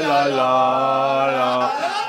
la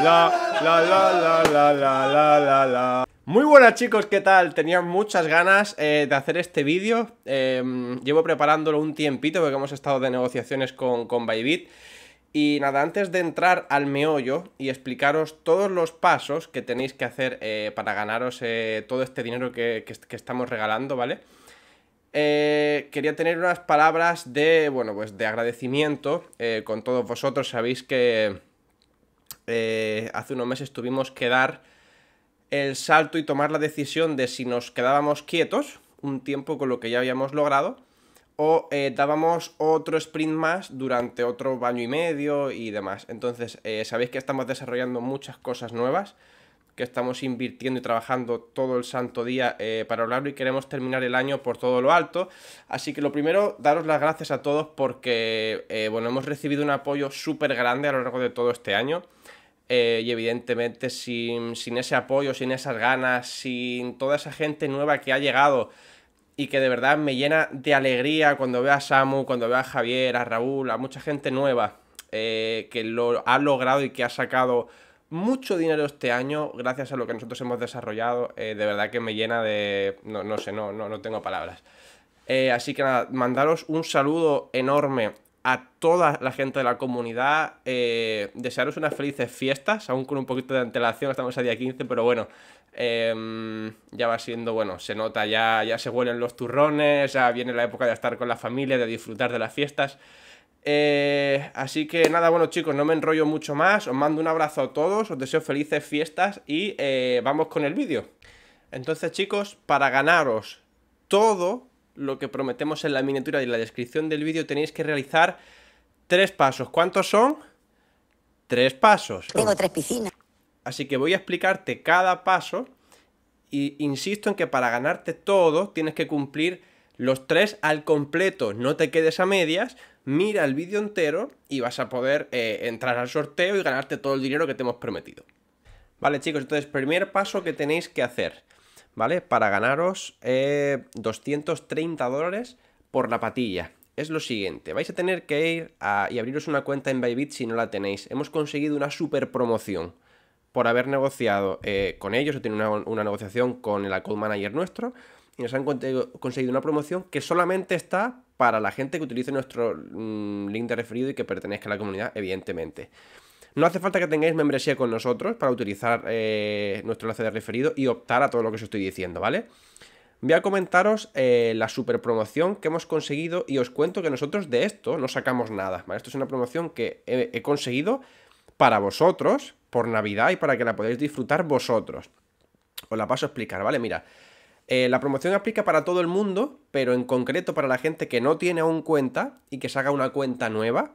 la la la Muy buenas chicos, ¿qué tal? Tenía muchas ganas de hacer este vídeo Llevo preparándolo un tiempito porque hemos estado de negociaciones con, con Bybit y nada, antes de entrar al meollo y explicaros todos los pasos que tenéis que hacer para ganaros todo este dinero que, que, estamos regalando, ¿vale? vale eh, quería tener unas palabras de, pues de agradecimiento eh, con todos vosotros. Sabéis que eh, hace unos meses tuvimos que dar el salto y tomar la decisión de si nos quedábamos quietos un tiempo con lo que ya habíamos logrado o dábamos otro sprint más durante otro año y medio y demás. Entonces, sabéis que estamos desarrollando muchas cosas nuevas que estamos invirtiendo y trabajando todo el santo día eh, para hablarlo y queremos terminar el año por todo lo alto. Así que lo primero, daros las gracias a todos porque, eh, bueno, hemos recibido un apoyo súper grande a lo largo de todo este año. Eh, y evidentemente sin, ese apoyo, sin esas ganas, sin toda esa gente nueva que ha llegado y que de verdad me llena de alegría cuando veo a Samu, cuando veo a Javier, a Raúl, a mucha gente nueva que lo ha logrado y que ha sacado mucho dinero este año gracias a lo que nosotros hemos desarrollado. Eh, de verdad que me llena de... No, sé, no, no, tengo palabras. Eh, así que nada, mandaros un saludo enorme a toda la gente de la comunidad. Eh, desearos unas felices fiestas, aún con un poquito de antelación, estamos a día 15, pero bueno, em, ya va siendo, bueno, se nota, ya, ya se huelen los turrones, ya viene la época de estar con la familia, de disfrutar de las fiestas. Eh, así que nada, bueno chicos, no me enrollo mucho más. Os mando un abrazo a todos, os deseo felices fiestas y eh, vamos con el vídeo. Entonces chicos, para ganaros todo lo que prometemos en la miniatura y en la descripción del vídeo, tenéis que realizar tres pasos. ¿Cuántos son? Tres pasos. Tengo tres piscinas. Así que voy a explicarte cada paso y insisto en que para ganarte todo tienes que cumplir los tres al completo, no te quedes a medias mira el vídeo entero y vas a poder eh, entrar al sorteo y ganarte todo el dinero que te hemos prometido. Vale chicos, entonces primer paso que tenéis que hacer, ¿vale? Para ganaros 230 eh, dólares por la patilla. Es lo siguiente, vais a tener que ir a, y abriros una cuenta en Bybit si no la tenéis. Hemos conseguido una super promoción por haber negociado eh, con ellos, o tener una, una negociación con el account manager nuestro, y nos han conseguido una promoción que solamente está para la gente que utilice nuestro mm, link de referido y que pertenezca a la comunidad, evidentemente. No hace falta que tengáis membresía con nosotros para utilizar eh, nuestro enlace de referido y optar a todo lo que os estoy diciendo, ¿vale? Voy a comentaros eh, la super promoción que hemos conseguido y os cuento que nosotros de esto no sacamos nada, ¿vale? Esto es una promoción que he, he conseguido para vosotros, por Navidad y para que la podáis disfrutar vosotros. Os la paso a explicar, ¿vale? Mira, eh, la promoción aplica para todo el mundo, pero en concreto para la gente que no tiene aún cuenta y que se haga una cuenta nueva.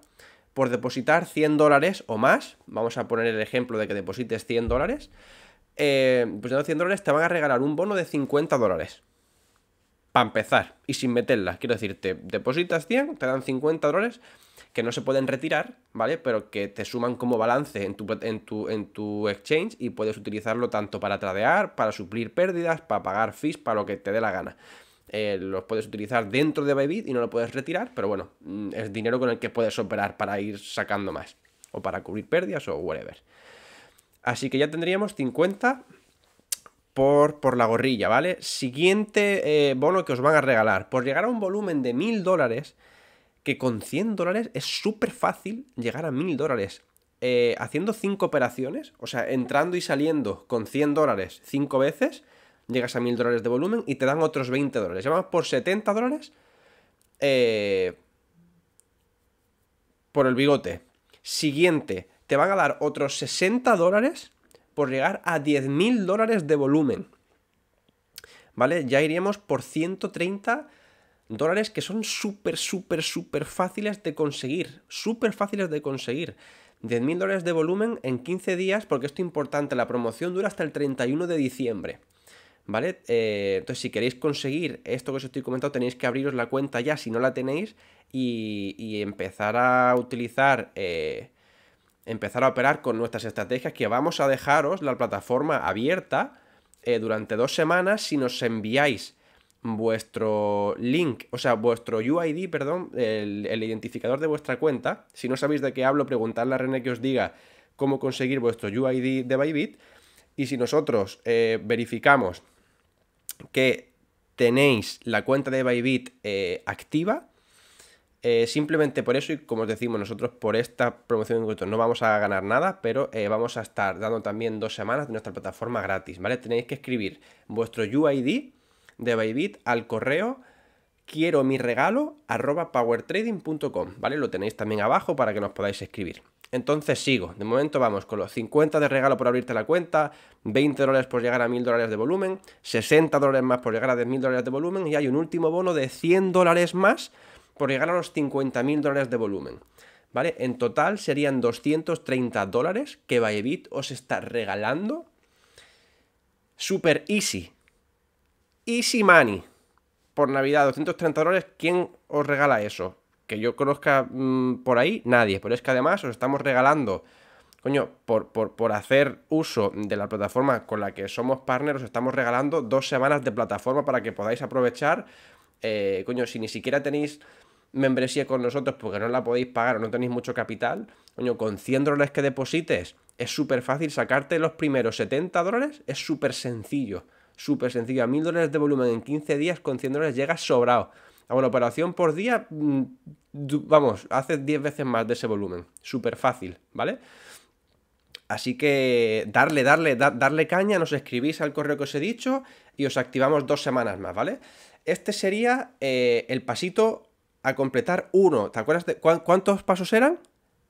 Por depositar 100 dólares o más, vamos a poner el ejemplo de que deposites 100 dólares, eh, pues 100 dólares te van a regalar un bono de 50 dólares para empezar y sin meterlas. Quiero decirte, depositas 100, te dan 50 dólares que no se pueden retirar, ¿vale? Pero que te suman como balance en tu, en tu, exchange y puedes utilizarlo tanto para tradear, para suplir pérdidas, para pagar fees, para lo que te dé la gana. Eh, los puedes utilizar dentro de Bybit y no lo puedes retirar, pero bueno, mm, es dinero con el que puedes operar para ir sacando más, o para cubrir pérdidas o whatever. Así que ya tendríamos 50 por, la gorrilla, ¿vale? Siguiente eh, bono que os van a regalar. Por llegar a un volumen de 1000 dólares, que con 100 dólares es súper fácil llegar a 1000 dólares. Eh, haciendo 5 operaciones, o sea, entrando y saliendo con 100 dólares 5 veces, llegas a 1000 dólares de volumen y te dan otros 20 dólares. Llevamos por 70 dólares eh, por el bigote. Siguiente, te van a dar otros 60 dólares por llegar a 10.000 dólares de volumen. ¿Vale? Ya iríamos por 130 dólares que son súper, súper, súper fáciles de conseguir. Súper fáciles de conseguir. 10.000 dólares de volumen en 15 días, porque esto es importante, la promoción dura hasta el 31 de diciembre. ¿Vale? Eh, entonces, si queréis conseguir esto que os estoy comentando, tenéis que abriros la cuenta ya si no la tenéis y, empezar a utilizar eh, empezar a operar con nuestras estrategias que vamos a dejaros la plataforma abierta eh, durante dos semanas si nos enviáis vuestro link, o sea, vuestro UID, perdón, el, identificador de vuestra cuenta. Si no sabéis de qué hablo, preguntadle a René que os diga cómo conseguir vuestro UID de Bybit. Y si nosotros eh, verificamos que tenéis la cuenta de Bybit eh, activa, eh, simplemente por eso, y como os decimos, nosotros por esta promoción en concreto no vamos a ganar nada, pero eh, vamos a estar dando también dos semanas de nuestra plataforma gratis, ¿vale? Tenéis que escribir vuestro UID de Bybit al correo quiero mi regalo arroba powertrading.com, ¿vale? Lo tenéis también abajo para que nos podáis escribir. Entonces sigo, de momento vamos con los 50 de regalo por abrirte la cuenta, 20 dólares por llegar a 1000 dólares de volumen, 60 dólares más por llegar a 10.000 dólares de volumen y hay un último bono de 100 dólares más por llegar a los 50.000 dólares de volumen. ¿Vale? En total serían 230 dólares que Bybit os está regalando. Super easy. Easy money. Por Navidad, 230 dólares. ¿Quién os regala eso? Que yo conozca mm, por ahí, nadie. Pero es que además os estamos regalando coño, por, por, hacer uso de la plataforma con la que somos partners, os estamos regalando dos semanas de plataforma para que podáis aprovechar eh, coño, si ni siquiera tenéis membresía con nosotros porque no la podéis pagar o no tenéis mucho capital, coño, con 100 dólares que deposites es súper fácil sacarte los primeros 70 dólares, es súper sencillo, súper sencillo. A 1000 dólares de volumen en 15 días con 100 dólares llegas sobrado. A una operación por día, mm, vamos, haces 10 veces más de ese volumen. Súper fácil, ¿vale? Así que darle, darle, darle caña, nos escribís al correo que os he dicho y os activamos dos semanas más, ¿vale? Este sería eh, el pasito a completar uno. ¿Te acuerdas de cuántos pasos eran?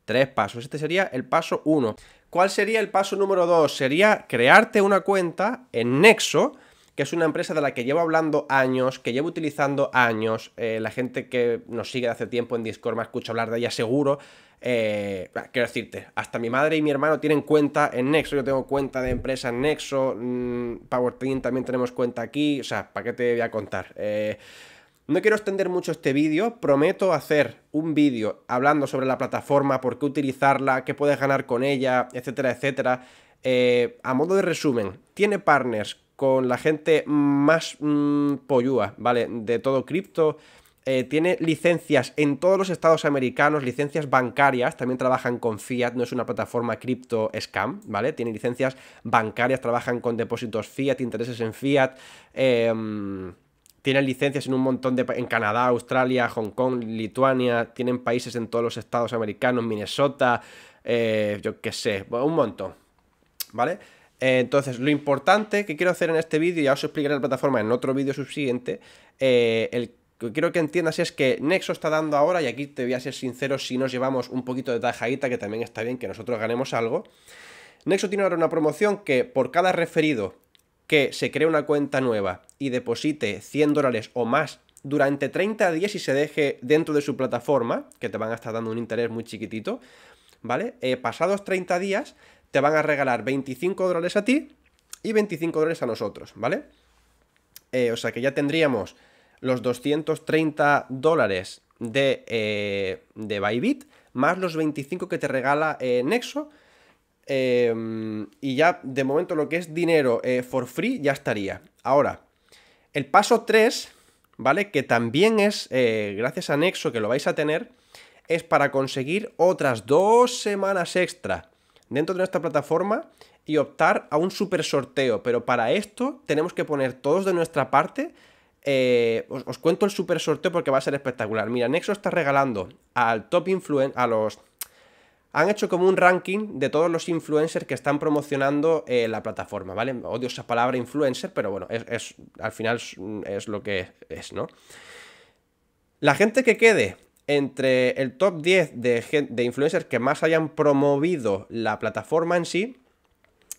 Tres pasos. Este sería el paso uno. ¿Cuál sería el paso número dos? Sería crearte una cuenta en Nexo que es una empresa de la que llevo hablando años, que llevo utilizando años. Eh, la gente que nos sigue de hace tiempo en Discord me escucha hablar de ella seguro. Eh, ah, quiero decirte, hasta mi madre y mi hermano tienen cuenta en Nexo. Yo tengo cuenta de empresa en Nexo. Mmm, también tenemos cuenta aquí. O sea, ¿para qué te voy a contar? Eh, no quiero extender mucho este vídeo, prometo hacer un vídeo hablando sobre la plataforma, por qué utilizarla, qué puedes ganar con ella, etcétera, etcétera. a modo de resumen, tiene partners con la gente más mm, pollua, ¿vale? De todo cripto. Eh, tiene licencias en todos los estados americanos, licencias bancarias, también trabajan con fiat, no es una plataforma cripto scam, ¿vale? Tiene licencias bancarias, trabajan con depósitos fiat, intereses en fiat, em, tienen licencias en un montón de en Canadá, Australia, Hong Kong, Lituania, tienen países en todos los estados americanos, Minnesota, eh, yo qué sé, un montón, ¿vale? entonces, lo importante que quiero hacer en este vídeo, ya os explicaré la plataforma en otro vídeo subsiguiente, eh, el que quiero que entiendas es que Nexo está dando ahora, y aquí te voy a ser sincero, si nos llevamos un poquito de tajadita, que también está bien que nosotros ganemos algo. Nexo tiene ahora una promoción que por cada referido que se cree una cuenta nueva y deposite 100 dólares o más durante 30 días y se deje dentro de su plataforma, que te van a estar dando un interés muy chiquitito, ¿vale? Eh, pasados 30 días te van a regalar 25 dólares a ti y 25 dólares a nosotros, ¿vale? Eh, o sea que ya tendríamos los 230 dólares de, eh, de Bybit, más los 25 que te regala eh, Nexo. Em, y ya de momento lo que es dinero for free ya estaría. Ahora, el paso 3, ¿vale? Que también es, gracias a Nexo que lo vais a tener, es para conseguir otras dos semanas extra dentro de nuestra plataforma y optar a un super sorteo. Pero para esto tenemos que poner todos de nuestra parte. Eh, os, cuento el super sorteo porque va a ser espectacular. Mira, Nexo está regalando al top influencer, a los... Han hecho como un ranking de todos los influencers que están promocionando eh, la plataforma, ¿vale? Odio esa palabra influencer, pero bueno, es, al final es lo que es, ¿no? La gente que quede entre el top 10 de, de influencers que más hayan promovido la plataforma en sí,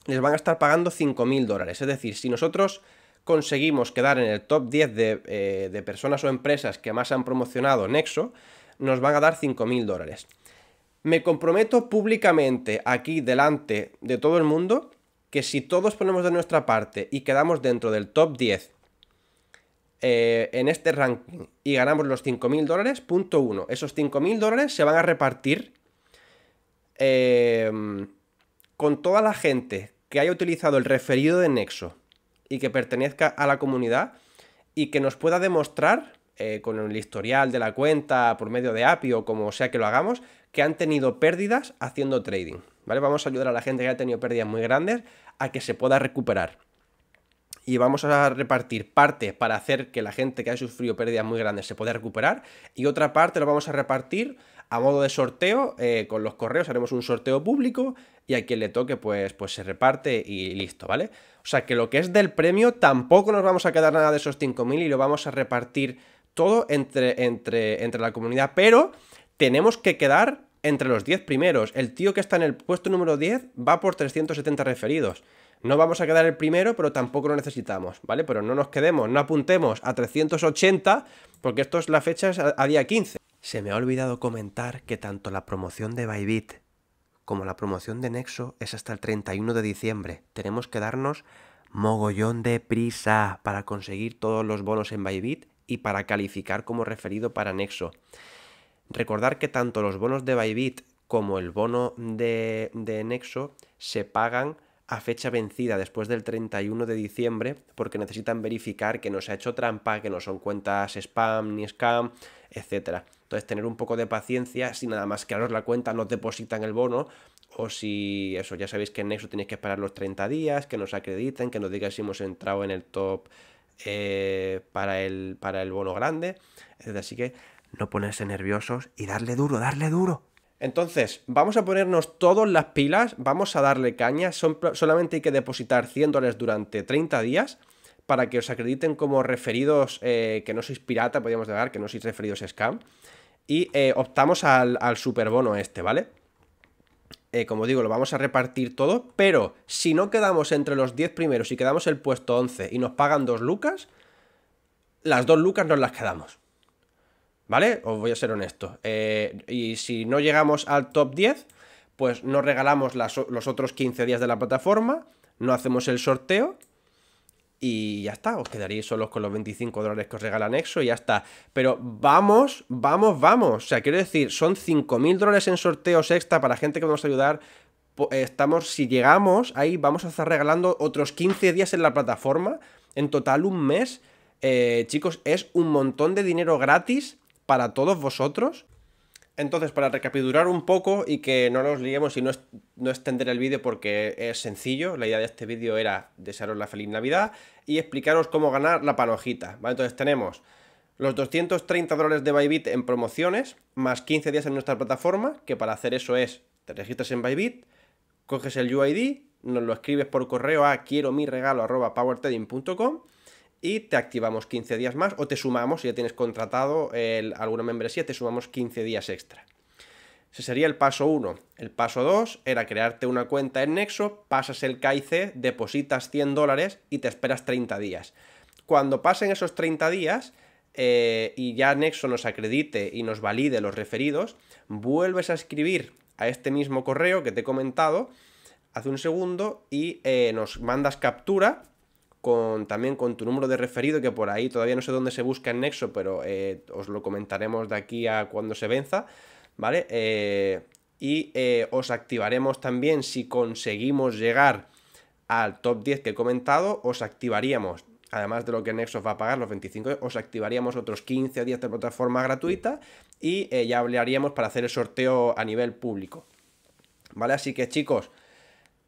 les van a estar pagando 5.000 dólares. Es decir, si nosotros conseguimos quedar en el top 10 de, eh, de personas o empresas que más han promocionado Nexo, nos van a dar 5.000 dólares. Me comprometo públicamente aquí delante de todo el mundo que si todos ponemos de nuestra parte y quedamos dentro del top 10 eh, en este ranking y ganamos los 5.000 dólares, punto 1. Esos 5.000 dólares se van a repartir eh, con toda la gente que haya utilizado el referido de Nexo y que pertenezca a la comunidad y que nos pueda demostrar eh, con el historial de la cuenta por medio de API o como sea que lo hagamos, que han tenido pérdidas haciendo trading. ¿Vale? Vamos a ayudar a la gente que ha tenido pérdidas muy grandes a que se pueda recuperar y vamos a repartir partes para hacer que la gente que ha sufrido pérdidas muy grandes se pueda recuperar y otra parte lo vamos a repartir a modo de sorteo eh, con los correos haremos un sorteo público y a quien le toque pues, pues se reparte y listo, ¿vale? O sea que lo que es del premio tampoco nos vamos a quedar nada de esos 5.000 y lo vamos a repartir todo entre, entre, entre la comunidad, pero tenemos que quedar entre los 10 primeros. El tío que está en el puesto número 10 va por 370 referidos. No vamos a quedar el primero, pero tampoco lo necesitamos, ¿vale? Pero no nos quedemos, no apuntemos a 380, porque esto es la fecha es a, día 15. Se me ha olvidado comentar que tanto la promoción de Bybit como la promoción de Nexo es hasta el 31 de diciembre. Tenemos que darnos mogollón de prisa para conseguir todos los bonos en Bybit y para calificar como referido para Nexo. Recordar que tanto los bonos de Bybit como el bono de, de Nexo se pagan a fecha vencida después del 31 de diciembre porque necesitan verificar que no se ha hecho trampa, que no son cuentas spam ni scam, etc. Entonces tener un poco de paciencia, si nada más que ahora la cuenta nos depositan el bono o si eso, ya sabéis que en Nexo tenéis que esperar los 30 días, que nos acrediten, que nos digan si hemos entrado en el top eh, para, el, para el bono grande, Así que no ponerse nerviosos y darle duro, darle duro. Entonces, vamos a ponernos todas las pilas, vamos a darle caña, son, solamente hay que depositar 100 dólares durante 30 días para que os acrediten como referidos, eh, que no sois pirata, podríamos dejar, que no sois referidos scam, y eh, optamos al, al superbono este, ¿vale? Eh, como digo, lo vamos a repartir todo, pero si no quedamos entre los 10 primeros y quedamos el puesto 11 y nos pagan 2 lucas, las 2 lucas nos las quedamos. ¿vale? Os voy a ser honesto. Eh, y si no llegamos al top 10, pues no regalamos los otros 15 días de la plataforma, no hacemos el sorteo y ya está, os quedaréis solos con los 25 dólares que os regala Nexo y ya está. Pero vamos, vamos, vamos. O sea, quiero decir, son 5.000 dólares en sorteos extra para gente que vamos a ayudar. Eh, estamos, si llegamos ahí, vamos a estar regalando otros 15 días en la plataforma. En total, un mes. Eh, chicos, es un montón de dinero gratis para todos vosotros. Entonces, para recapitular un poco y que no nos liemos y no, no extender el vídeo porque es sencillo, la idea de este vídeo era desearos la feliz Navidad y explicaros cómo ganar la palojita. ¿vale? Entonces tenemos los 230 dólares de Bybit en promociones, más 15 días en nuestra plataforma, que para hacer eso es, te registras en Bybit, coges el UID, nos lo escribes por correo a quiero mi regalo y te activamos 15 días más o te sumamos, si ya tienes contratado alguna membresía, te sumamos 15 días extra. Ese sería el paso 1. El paso 2 era crearte una cuenta en Nexo, pasas el KIC, depositas 100 dólares y te esperas 30 días. Cuando pasen esos 30 días eh, y ya Nexo nos acredite y nos valide los referidos, vuelves a escribir a este mismo correo que te he comentado hace un segundo y eh, nos mandas captura con, también con tu número de referido, que por ahí todavía no sé dónde se busca en Nexo, pero eh, os lo comentaremos de aquí a cuando se venza, ¿vale? Eh, y eh, os activaremos también si conseguimos llegar al top 10 que he comentado, os activaríamos, además de lo que Nexo va a pagar, los 25, os activaríamos otros 15 o 10 de plataforma gratuita y ya hablaríamos para hacer el sorteo a nivel público. ¿Vale? Así que chicos,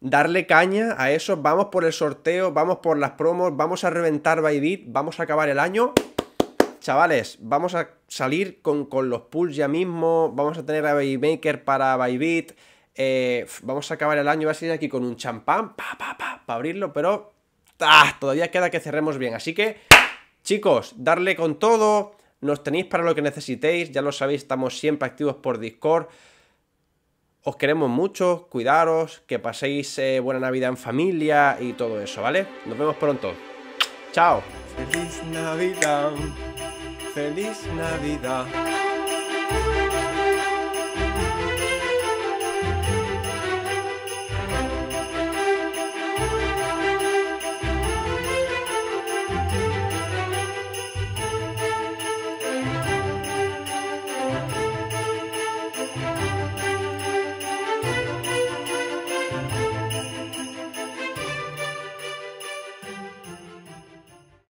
darle caña a eso, vamos por el sorteo, vamos por las promos, vamos a reventar Bybit, vamos a acabar el año. Chavales, vamos a salir con, los pulls ya mismo, vamos a tener a Baymaker para Bybit, eh, vamos a acabar el año, voy a salir aquí con un champán, para abrirlo, pero ¡ah! todavía queda que cerremos bien, así que, chicos, darle con todo, nos tenéis para lo que necesitéis, ya lo sabéis, estamos siempre activos por Discord, os queremos mucho, cuidaros, que paséis eh, buena Navidad en familia y todo eso, ¿vale? Nos vemos pronto. ¡Chao! ¡Feliz Navidad! ¡Feliz Navidad!